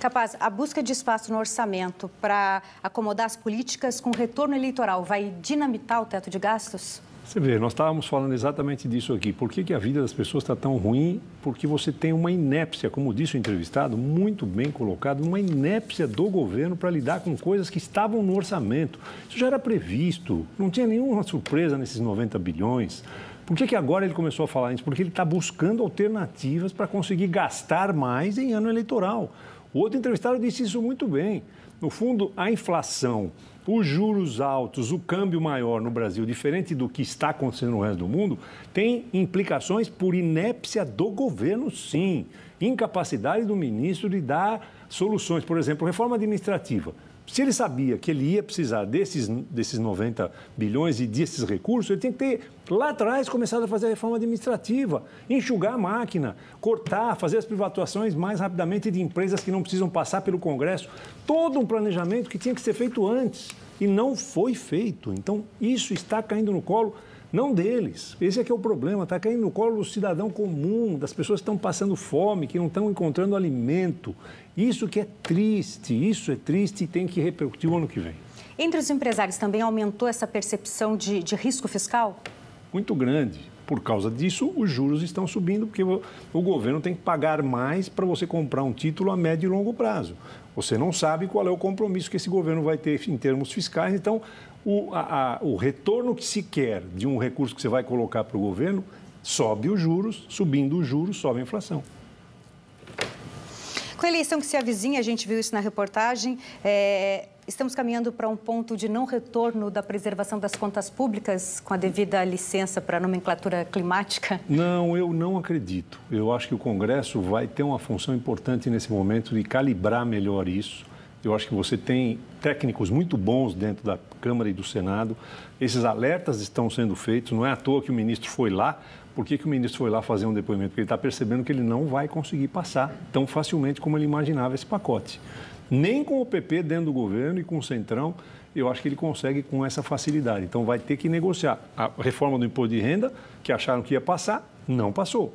Capaz, a busca de espaço no orçamento para acomodar as políticas com retorno eleitoral vai dinamitar o teto de gastos? Você vê, nós estávamos falando exatamente disso aqui. Por que, que a vida das pessoas está tão ruim? Porque você tem uma inépcia, como disse o entrevistado, muito bem colocado, uma inépcia do governo para lidar com coisas que estavam no orçamento. Isso já era previsto, não tinha nenhuma surpresa nesses 90 bilhões. Por que, que agora ele começou a falar isso? Porque ele está buscando alternativas para conseguir gastar mais em ano eleitoral. O outro entrevistado disse isso muito bem. No fundo, a inflação, os juros altos, o câmbio maior no Brasil, diferente do que está acontecendo no resto do mundo, tem implicações por inépcia do governo, sim. Incapacidade do ministro de dar soluções. Por exemplo, reforma administrativa. Se ele sabia que ele ia precisar desses, desses 90 bilhões e desses recursos, ele tem que ter lá atrás começado a fazer a reforma administrativa, enxugar a máquina, cortar, fazer as privatizações mais rapidamente de empresas que não precisam passar pelo Congresso. Todo um planejamento que tinha que ser feito antes e não foi feito. Então, isso está caindo no colo não deles. Esse é que é o problema, está caindo no colo do cidadão comum, das pessoas que estão passando fome, que não estão encontrando alimento. Isso que é triste, isso é triste e tem que repercutir o ano que vem. Entre os empresários também aumentou essa percepção de, de risco fiscal? Muito grande. Por causa disso, os juros estão subindo, porque o governo tem que pagar mais para você comprar um título a médio e longo prazo. Você não sabe qual é o compromisso que esse governo vai ter em termos fiscais, então o, a, a, o retorno que se quer de um recurso que você vai colocar para o governo, sobe os juros, subindo os juros, sobe a inflação. Com a eleição que se avizinha, a gente viu isso na reportagem, é, estamos caminhando para um ponto de não retorno da preservação das contas públicas, com a devida licença para a nomenclatura climática? Não, eu não acredito. Eu acho que o Congresso vai ter uma função importante nesse momento de calibrar melhor isso. Eu acho que você tem técnicos muito bons dentro da Câmara e do Senado. Esses alertas estão sendo feitos. Não é à toa que o ministro foi lá. Por que, que o ministro foi lá fazer um depoimento? Porque ele está percebendo que ele não vai conseguir passar tão facilmente como ele imaginava esse pacote. Nem com o PP dentro do governo e com o Centrão, eu acho que ele consegue com essa facilidade. Então vai ter que negociar. A reforma do imposto de renda, que acharam que ia passar, não passou.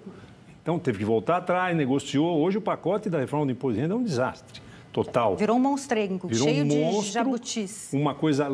Então teve que voltar atrás, negociou. Hoje o pacote da reforma do imposto de renda é um desastre total. Virou um monstrengo, Virou cheio um monstro, de jabutis. Uma coisa